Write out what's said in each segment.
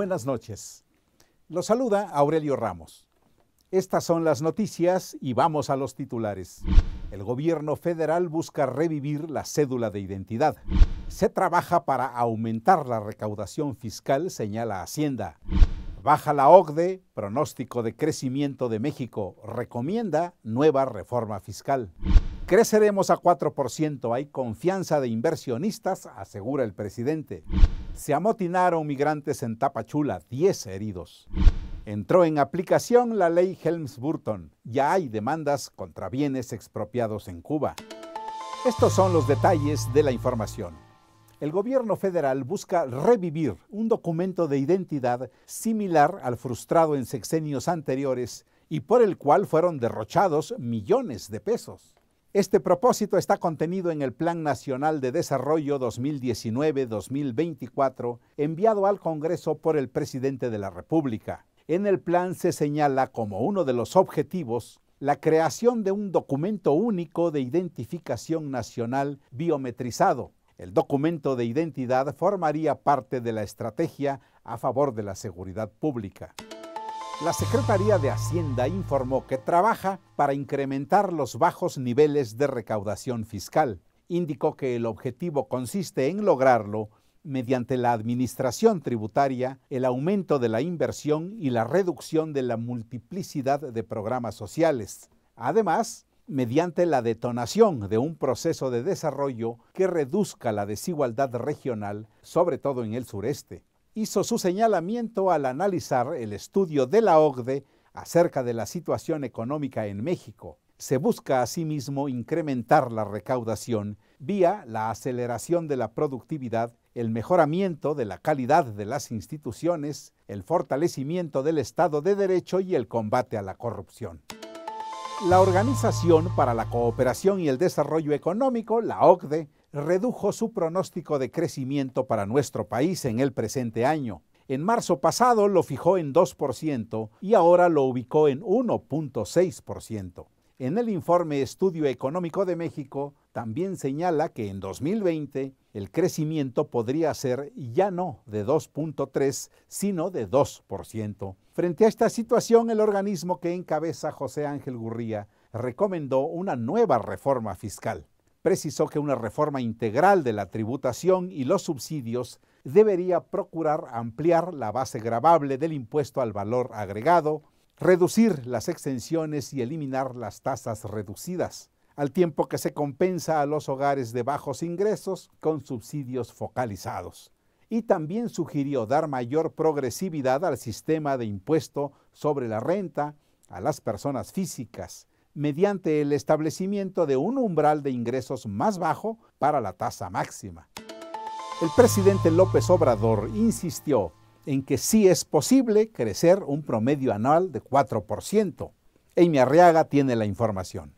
Buenas noches. Los saluda Aurelio Ramos. Estas son las noticias y vamos a los titulares. El gobierno federal busca revivir la cédula de identidad. Se trabaja para aumentar la recaudación fiscal, señala Hacienda. Baja la OCDE, pronóstico de crecimiento de México, recomienda nueva reforma fiscal. Creceremos a 4%, hay confianza de inversionistas, asegura el presidente. Se amotinaron migrantes en Tapachula, 10 heridos. Entró en aplicación la ley Helms-Burton. Ya hay demandas contra bienes expropiados en Cuba. Estos son los detalles de la información. El gobierno federal busca revivir un documento de identidad similar al frustrado en sexenios anteriores y por el cual fueron derrochados millones de pesos. Este propósito está contenido en el Plan Nacional de Desarrollo 2019-2024 enviado al Congreso por el presidente de la República. En el plan se señala como uno de los objetivos la creación de un documento único de identificación nacional biometrizado. El documento de identidad formaría parte de la estrategia a favor de la seguridad pública. La Secretaría de Hacienda informó que trabaja para incrementar los bajos niveles de recaudación fiscal. Indicó que el objetivo consiste en lograrlo mediante la administración tributaria, el aumento de la inversión y la reducción de la multiplicidad de programas sociales. Además, mediante la detonación de un proceso de desarrollo que reduzca la desigualdad regional, sobre todo en el sureste hizo su señalamiento al analizar el estudio de la OCDE acerca de la situación económica en México. Se busca asimismo incrementar la recaudación vía la aceleración de la productividad, el mejoramiento de la calidad de las instituciones, el fortalecimiento del Estado de Derecho y el combate a la corrupción. La Organización para la Cooperación y el Desarrollo Económico, la OCDE, redujo su pronóstico de crecimiento para nuestro país en el presente año. En marzo pasado lo fijó en 2% y ahora lo ubicó en 1.6%. En el informe Estudio Económico de México también señala que en 2020 el crecimiento podría ser ya no de 2.3, sino de 2%. Frente a esta situación, el organismo que encabeza José Ángel Gurría recomendó una nueva reforma fiscal precisó que una reforma integral de la tributación y los subsidios debería procurar ampliar la base gravable del impuesto al valor agregado, reducir las exenciones y eliminar las tasas reducidas, al tiempo que se compensa a los hogares de bajos ingresos con subsidios focalizados. Y también sugirió dar mayor progresividad al sistema de impuesto sobre la renta, a las personas físicas, mediante el establecimiento de un umbral de ingresos más bajo para la tasa máxima. El presidente López Obrador insistió en que sí es posible crecer un promedio anual de 4%. Amy Arriaga tiene la información.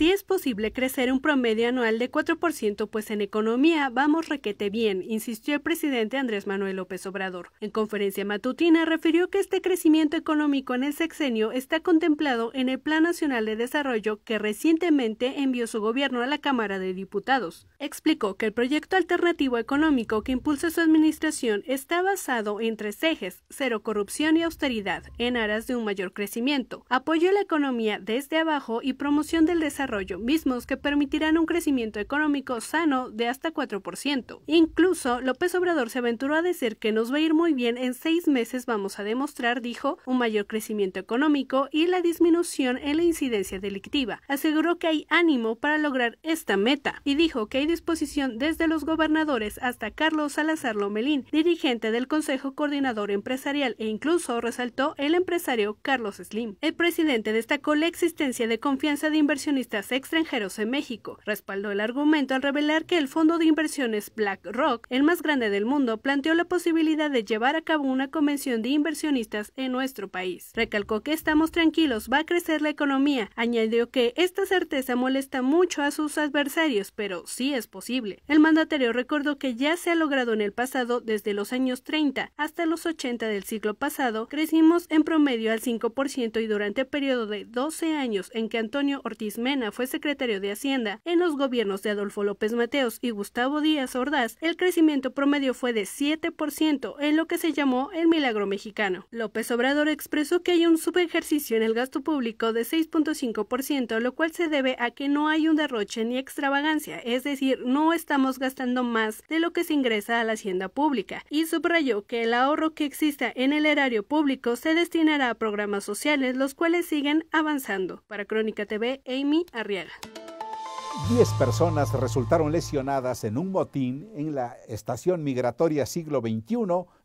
Si es posible crecer un promedio anual de 4%, pues en economía vamos requete bien, insistió el presidente Andrés Manuel López Obrador. En conferencia matutina refirió que este crecimiento económico en el sexenio está contemplado en el Plan Nacional de Desarrollo que recientemente envió su gobierno a la Cámara de Diputados. Explicó que el proyecto alternativo económico que impulsa su administración está basado en tres ejes, cero corrupción y austeridad, en aras de un mayor crecimiento. a la economía desde abajo y promoción del desarrollo mismos que permitirán un crecimiento económico sano de hasta 4%. Incluso, López Obrador se aventuró a decir que nos va a ir muy bien, en seis meses vamos a demostrar, dijo, un mayor crecimiento económico y la disminución en la incidencia delictiva. Aseguró que hay ánimo para lograr esta meta y dijo que hay disposición desde los gobernadores hasta Carlos Salazar Lomelín, dirigente del Consejo Coordinador Empresarial e incluso resaltó el empresario Carlos Slim. El presidente destacó la existencia de confianza de inversionistas extranjeros en México. Respaldó el argumento al revelar que el fondo de inversiones BlackRock, el más grande del mundo, planteó la posibilidad de llevar a cabo una convención de inversionistas en nuestro país. Recalcó que estamos tranquilos, va a crecer la economía. Añadió que esta certeza molesta mucho a sus adversarios, pero sí es posible. El mandatario recordó que ya se ha logrado en el pasado desde los años 30 hasta los 80 del siglo pasado, crecimos en promedio al 5% y durante el periodo de 12 años en que Antonio Ortiz Mena fue secretario de Hacienda en los gobiernos de Adolfo López Mateos y Gustavo Díaz Ordaz, el crecimiento promedio fue de 7% en lo que se llamó el milagro mexicano. López Obrador expresó que hay un subejercicio en el gasto público de 6.5%, lo cual se debe a que no hay un derroche ni extravagancia, es decir, no estamos gastando más de lo que se ingresa a la hacienda pública, y subrayó que el ahorro que exista en el erario público se destinará a programas sociales, los cuales siguen avanzando. Para Crónica TV, Amy Arriaga. Diez personas resultaron lesionadas en un motín en la estación migratoria siglo XXI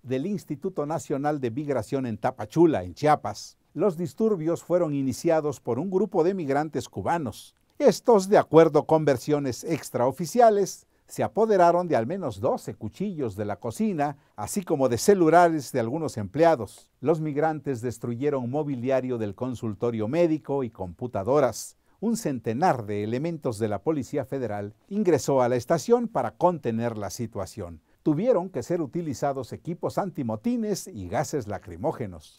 del Instituto Nacional de Migración en Tapachula, en Chiapas. Los disturbios fueron iniciados por un grupo de migrantes cubanos. Estos, de acuerdo con versiones extraoficiales, se apoderaron de al menos 12 cuchillos de la cocina, así como de celulares de algunos empleados. Los migrantes destruyeron mobiliario del consultorio médico y computadoras un centenar de elementos de la Policía Federal ingresó a la estación para contener la situación. Tuvieron que ser utilizados equipos antimotines y gases lacrimógenos.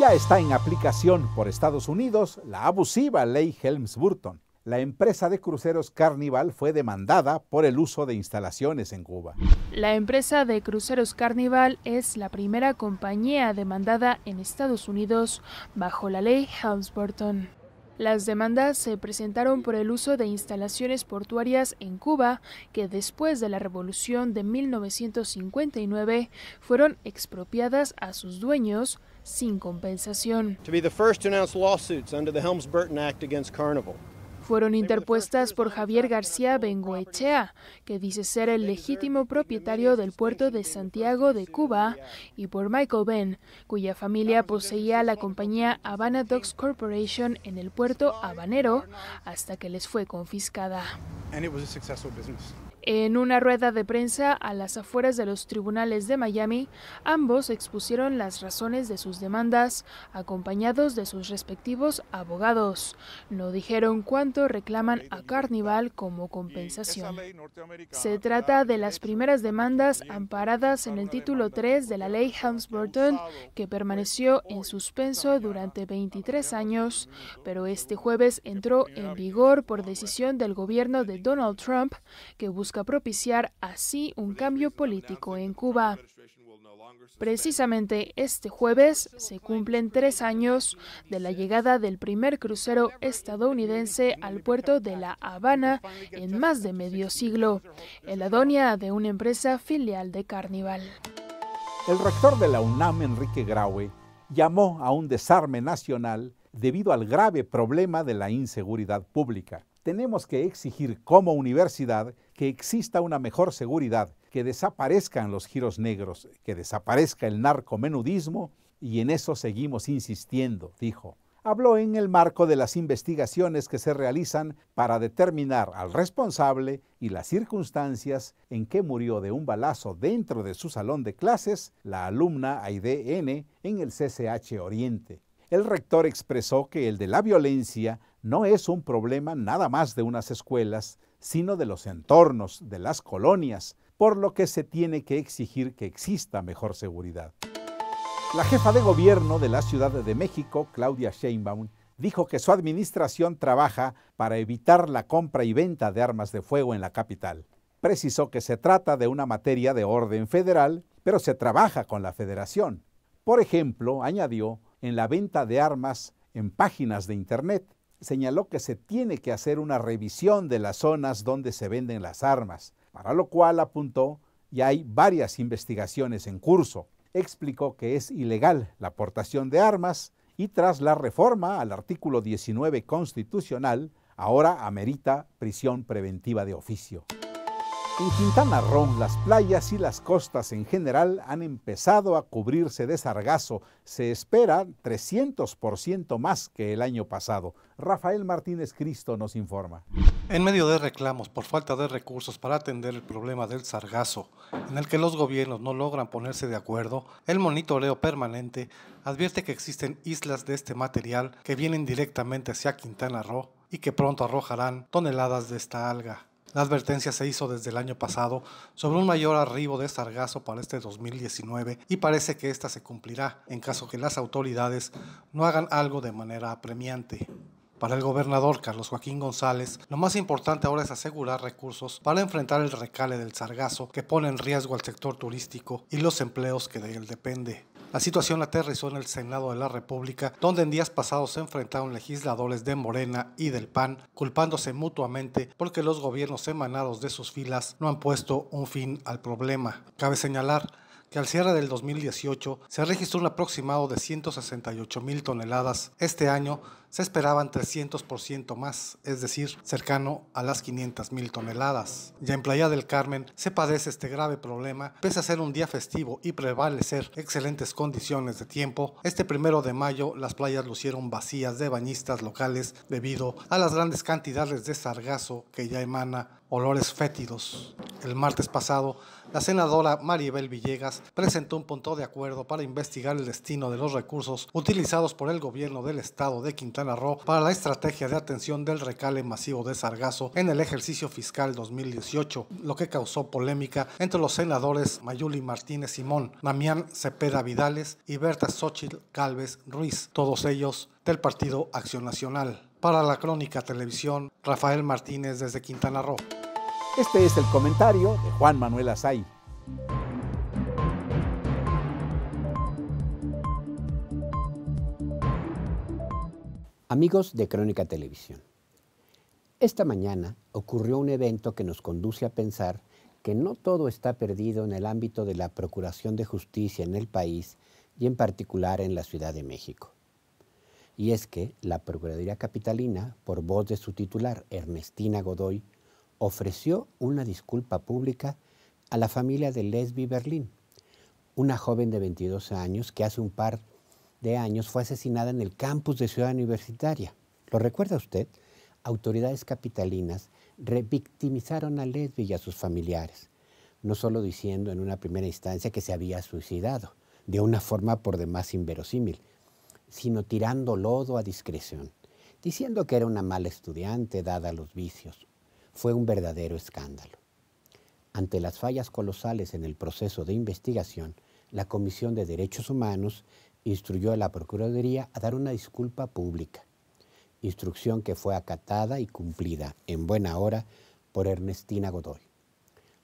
Ya está en aplicación por Estados Unidos la abusiva ley Helms-Burton. La empresa de cruceros Carnival fue demandada por el uso de instalaciones en Cuba. La empresa de cruceros Carnival es la primera compañía demandada en Estados Unidos bajo la ley Helms-Burton. Las demandas se presentaron por el uso de instalaciones portuarias en Cuba que después de la Revolución de 1959 fueron expropiadas a sus dueños sin compensación fueron interpuestas por Javier García Bengoechea, que dice ser el legítimo propietario del puerto de Santiago de Cuba, y por Michael Ben, cuya familia poseía la compañía Habana Docks Corporation en el puerto habanero hasta que les fue confiscada. En una rueda de prensa a las afueras de los tribunales de Miami, ambos expusieron las razones de sus demandas, acompañados de sus respectivos abogados. No dijeron cuánto reclaman a Carnival como compensación. Se trata de las primeras demandas amparadas en el título 3 de la ley Helms-Burton, que permaneció en suspenso durante 23 años, pero este jueves entró en vigor por decisión del gobierno de Donald Trump, que busca propiciar así un cambio político en Cuba. Precisamente este jueves se cumplen tres años de la llegada del primer crucero estadounidense al puerto de La Habana en más de medio siglo, el Adonia de una empresa filial de Carnival. El rector de la UNAM, Enrique Graue, llamó a un desarme nacional debido al grave problema de la inseguridad pública. Tenemos que exigir como universidad que exista una mejor seguridad, que desaparezcan los giros negros, que desaparezca el narcomenudismo, y en eso seguimos insistiendo, dijo. Habló en el marco de las investigaciones que se realizan para determinar al responsable y las circunstancias en que murió de un balazo dentro de su salón de clases la alumna Aide en el CCH Oriente. El rector expresó que el de la violencia no es un problema nada más de unas escuelas, sino de los entornos, de las colonias, por lo que se tiene que exigir que exista mejor seguridad. La jefa de gobierno de la Ciudad de México, Claudia Sheinbaum, dijo que su administración trabaja para evitar la compra y venta de armas de fuego en la capital. Precisó que se trata de una materia de orden federal, pero se trabaja con la federación. Por ejemplo, añadió, en la venta de armas en páginas de Internet señaló que se tiene que hacer una revisión de las zonas donde se venden las armas, para lo cual apuntó y hay varias investigaciones en curso. Explicó que es ilegal la aportación de armas y tras la reforma al artículo 19 constitucional, ahora amerita prisión preventiva de oficio. En Quintana Roo, las playas y las costas en general han empezado a cubrirse de sargazo. Se espera 300% más que el año pasado. Rafael Martínez Cristo nos informa. En medio de reclamos por falta de recursos para atender el problema del sargazo, en el que los gobiernos no logran ponerse de acuerdo, el monitoreo permanente advierte que existen islas de este material que vienen directamente hacia Quintana Roo y que pronto arrojarán toneladas de esta alga. La advertencia se hizo desde el año pasado sobre un mayor arribo de este sargazo para este 2019 y parece que esta se cumplirá en caso que las autoridades no hagan algo de manera apremiante. Para el gobernador Carlos Joaquín González, lo más importante ahora es asegurar recursos para enfrentar el recale del sargazo que pone en riesgo al sector turístico y los empleos que de él depende. La situación aterrizó en el Senado de la República, donde en días pasados se enfrentaron legisladores de Morena y del PAN, culpándose mutuamente porque los gobiernos emanados de sus filas no han puesto un fin al problema. Cabe señalar que al cierre del 2018 se registró un aproximado de 168 mil toneladas, este año se esperaban 300% más, es decir, cercano a las 500 mil toneladas. Ya en Playa del Carmen se padece este grave problema, pese a ser un día festivo y prevalecer excelentes condiciones de tiempo, este primero de mayo las playas lucieron vacías de bañistas locales debido a las grandes cantidades de sargazo que ya emana olores fétidos el martes pasado, la senadora Maribel Villegas presentó un punto de acuerdo para investigar el destino de los recursos utilizados por el gobierno del estado de Quintana Roo para la estrategia de atención del recale masivo de sargazo en el ejercicio fiscal 2018, lo que causó polémica entre los senadores Mayuli Martínez Simón, Damián Cepeda Vidales y Berta Xochitl Calves Ruiz, todos ellos del Partido Acción Nacional. Para la Crónica Televisión, Rafael Martínez desde Quintana Roo. Este es el comentario de Juan Manuel Azay. Amigos de Crónica Televisión, esta mañana ocurrió un evento que nos conduce a pensar que no todo está perdido en el ámbito de la Procuración de Justicia en el país y en particular en la Ciudad de México. Y es que la Procuraduría Capitalina, por voz de su titular, Ernestina Godoy, ofreció una disculpa pública a la familia de Leslie Berlín, una joven de 22 años que hace un par de años fue asesinada en el campus de Ciudad Universitaria. ¿Lo recuerda usted? Autoridades capitalinas revictimizaron a Leslie y a sus familiares, no solo diciendo en una primera instancia que se había suicidado, de una forma por demás inverosímil, sino tirando lodo a discreción, diciendo que era una mala estudiante dada a los vicios, fue un verdadero escándalo. Ante las fallas colosales en el proceso de investigación, la Comisión de Derechos Humanos instruyó a la Procuraduría a dar una disculpa pública, instrucción que fue acatada y cumplida en buena hora por Ernestina Godoy.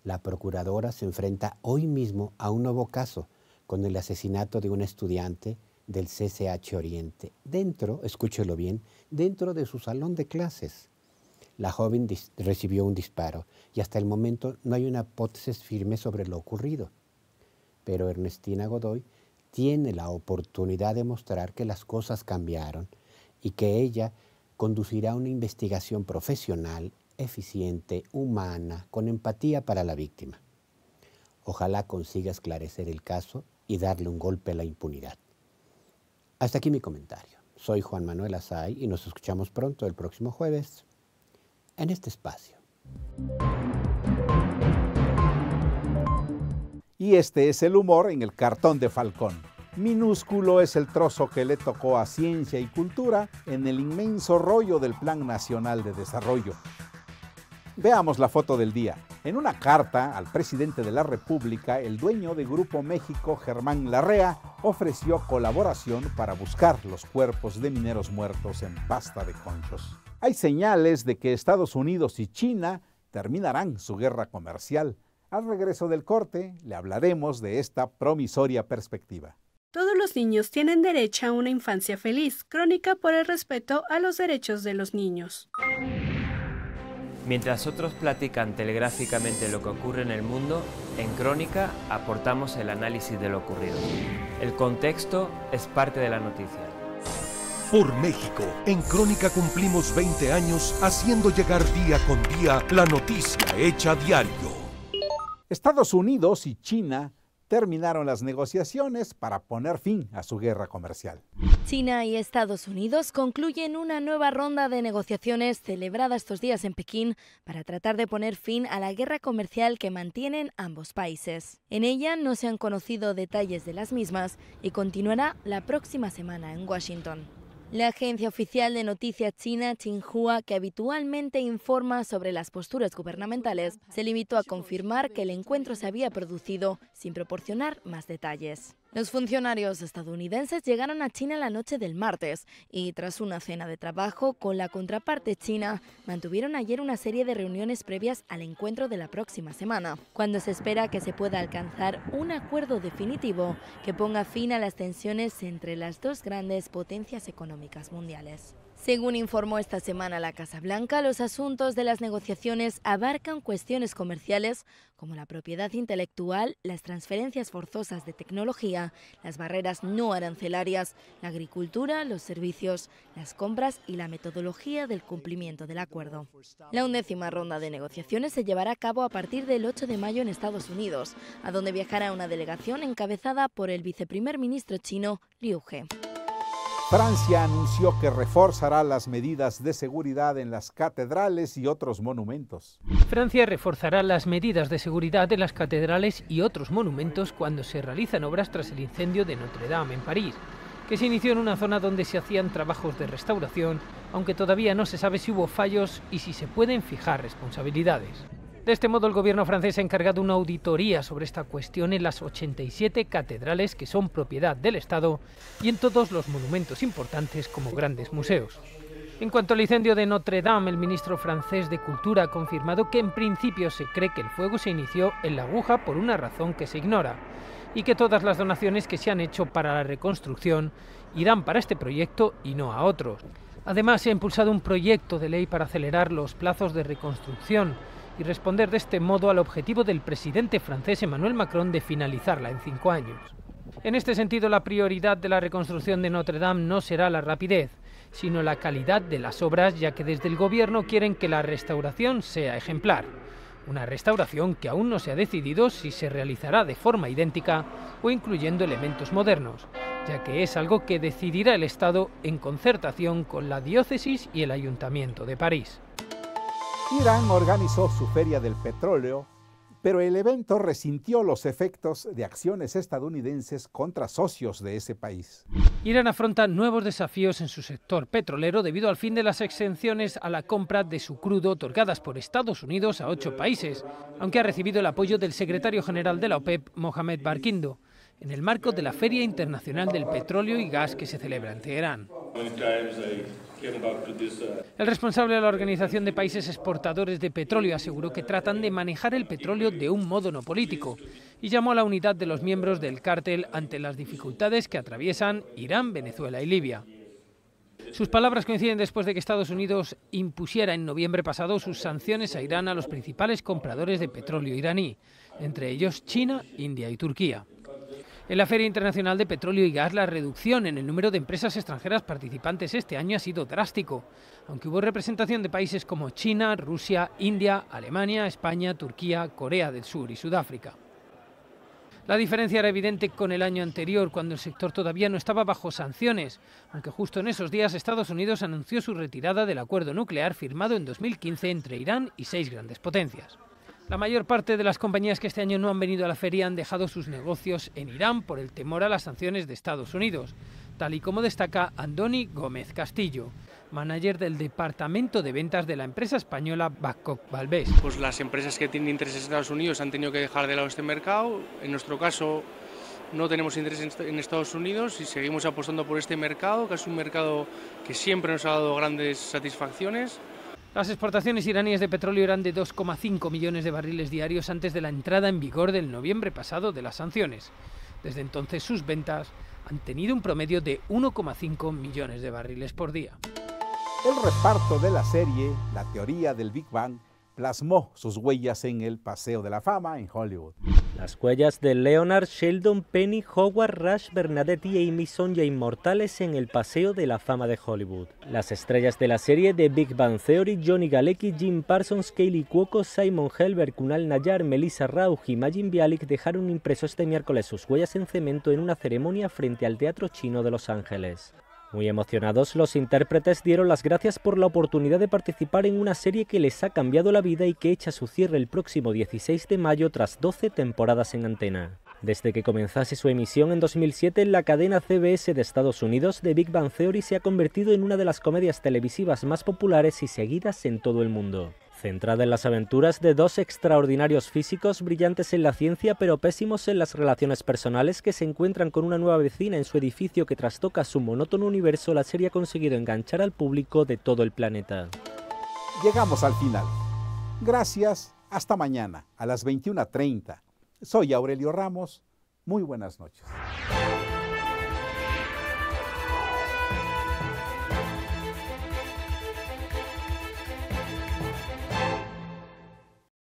La Procuradora se enfrenta hoy mismo a un nuevo caso con el asesinato de un estudiante del CCH Oriente, dentro, escúchelo bien, dentro de su salón de clases. La joven recibió un disparo y hasta el momento no hay una hipótesis firme sobre lo ocurrido. Pero Ernestina Godoy tiene la oportunidad de mostrar que las cosas cambiaron y que ella conducirá una investigación profesional, eficiente, humana, con empatía para la víctima. Ojalá consiga esclarecer el caso y darle un golpe a la impunidad. Hasta aquí mi comentario. Soy Juan Manuel Asay y nos escuchamos pronto el próximo jueves en este espacio. Y este es el humor en el cartón de Falcón. Minúsculo es el trozo que le tocó a Ciencia y Cultura en el inmenso rollo del Plan Nacional de Desarrollo. Veamos la foto del día. En una carta al presidente de la República, el dueño de Grupo México, Germán Larrea, ofreció colaboración para buscar los cuerpos de mineros muertos en pasta de conchos. Hay señales de que Estados Unidos y China terminarán su guerra comercial. Al regreso del corte, le hablaremos de esta promisoria perspectiva. Todos los niños tienen derecho a una infancia feliz, crónica por el respeto a los derechos de los niños. Mientras otros platican telegráficamente lo que ocurre en el mundo, en Crónica aportamos el análisis de lo ocurrido. El contexto es parte de la noticia. Por México, en Crónica cumplimos 20 años haciendo llegar día con día la noticia hecha diario. Estados Unidos y China terminaron las negociaciones para poner fin a su guerra comercial. China y Estados Unidos concluyen una nueva ronda de negociaciones celebrada estos días en Pekín para tratar de poner fin a la guerra comercial que mantienen ambos países. En ella no se han conocido detalles de las mismas y continuará la próxima semana en Washington. La agencia oficial de noticias china, Xinhua, que habitualmente informa sobre las posturas gubernamentales, se limitó a confirmar que el encuentro se había producido sin proporcionar más detalles. Los funcionarios estadounidenses llegaron a China la noche del martes y tras una cena de trabajo con la contraparte china, mantuvieron ayer una serie de reuniones previas al encuentro de la próxima semana, cuando se espera que se pueda alcanzar un acuerdo definitivo que ponga fin a las tensiones entre las dos grandes potencias económicas mundiales. Según informó esta semana la Casa Blanca, los asuntos de las negociaciones abarcan cuestiones comerciales como la propiedad intelectual, las transferencias forzosas de tecnología, las barreras no arancelarias, la agricultura, los servicios, las compras y la metodología del cumplimiento del acuerdo. La undécima ronda de negociaciones se llevará a cabo a partir del 8 de mayo en Estados Unidos, a donde viajará una delegación encabezada por el viceprimer ministro chino Liu He. Francia anunció que reforzará las medidas de seguridad en las catedrales y otros monumentos. Francia reforzará las medidas de seguridad en las catedrales y otros monumentos cuando se realizan obras tras el incendio de Notre Dame en París, que se inició en una zona donde se hacían trabajos de restauración, aunque todavía no se sabe si hubo fallos y si se pueden fijar responsabilidades. De este modo, el gobierno francés ha encargado una auditoría sobre esta cuestión en las 87 catedrales que son propiedad del Estado y en todos los monumentos importantes como grandes museos. En cuanto al incendio de Notre Dame, el ministro francés de Cultura ha confirmado que en principio se cree que el fuego se inició en la aguja por una razón que se ignora y que todas las donaciones que se han hecho para la reconstrucción irán para este proyecto y no a otros. Además, se ha impulsado un proyecto de ley para acelerar los plazos de reconstrucción y responder de este modo al objetivo del presidente francés Emmanuel Macron de finalizarla en cinco años. En este sentido, la prioridad de la reconstrucción de Notre Dame no será la rapidez, sino la calidad de las obras, ya que desde el gobierno quieren que la restauración sea ejemplar. Una restauración que aún no se ha decidido si se realizará de forma idéntica o incluyendo elementos modernos, ya que es algo que decidirá el Estado en concertación con la diócesis y el Ayuntamiento de París. Irán organizó su Feria del Petróleo, pero el evento resintió los efectos de acciones estadounidenses contra socios de ese país. Irán afronta nuevos desafíos en su sector petrolero debido al fin de las exenciones a la compra de su crudo otorgadas por Estados Unidos a ocho países, aunque ha recibido el apoyo del secretario general de la OPEP, Mohamed Barkindo, en el marco de la Feria Internacional del Petróleo y Gas que se celebra en Teherán. Uh, el responsable de la Organización de Países Exportadores de Petróleo aseguró que tratan de manejar el petróleo de un modo no político y llamó a la unidad de los miembros del cártel ante las dificultades que atraviesan Irán, Venezuela y Libia. Sus palabras coinciden después de que Estados Unidos impusiera en noviembre pasado sus sanciones a Irán a los principales compradores de petróleo iraní, entre ellos China, India y Turquía. En la Feria Internacional de Petróleo y Gas, la reducción en el número de empresas extranjeras participantes este año ha sido drástico, aunque hubo representación de países como China, Rusia, India, Alemania, España, Turquía, Corea del Sur y Sudáfrica. La diferencia era evidente con el año anterior, cuando el sector todavía no estaba bajo sanciones, aunque justo en esos días Estados Unidos anunció su retirada del acuerdo nuclear firmado en 2015 entre Irán y seis grandes potencias. La mayor parte de las compañías que este año no han venido a la feria han dejado sus negocios en Irán por el temor a las sanciones de Estados Unidos, tal y como destaca Andoni Gómez Castillo, manager del departamento de ventas de la empresa española Bacock Valves. Pues las empresas que tienen intereses en Estados Unidos han tenido que dejar de lado este mercado. En nuestro caso no tenemos intereses en Estados Unidos y seguimos apostando por este mercado, que es un mercado que siempre nos ha dado grandes satisfacciones. Las exportaciones iraníes de petróleo eran de 2,5 millones de barriles diarios antes de la entrada en vigor del noviembre pasado de las sanciones. Desde entonces sus ventas han tenido un promedio de 1,5 millones de barriles por día. El reparto de la serie La teoría del Big Bang plasmó sus huellas en el Paseo de la Fama en Hollywood. Las huellas de Leonard, Sheldon, Penny, Howard, Rush, Bernadette y Amy son ya inmortales en el Paseo de la Fama de Hollywood. Las estrellas de la serie de Big Bang Theory, Johnny Galecki, Jim Parsons, Kaylee Cuoco, Simon Helberg, Kunal Nayar, Melissa Rauch y Majin Bialik dejaron impreso este miércoles sus huellas en cemento en una ceremonia frente al Teatro Chino de Los Ángeles. Muy emocionados, los intérpretes dieron las gracias por la oportunidad de participar en una serie que les ha cambiado la vida y que echa su cierre el próximo 16 de mayo tras 12 temporadas en antena. Desde que comenzase su emisión en 2007, la cadena CBS de Estados Unidos de Big Bang Theory se ha convertido en una de las comedias televisivas más populares y seguidas en todo el mundo centrada en las aventuras de dos extraordinarios físicos brillantes en la ciencia pero pésimos en las relaciones personales que se encuentran con una nueva vecina en su edificio que trastoca su monótono universo, la serie ha conseguido enganchar al público de todo el planeta. Llegamos al final. Gracias, hasta mañana a las 21.30. Soy Aurelio Ramos, muy buenas noches.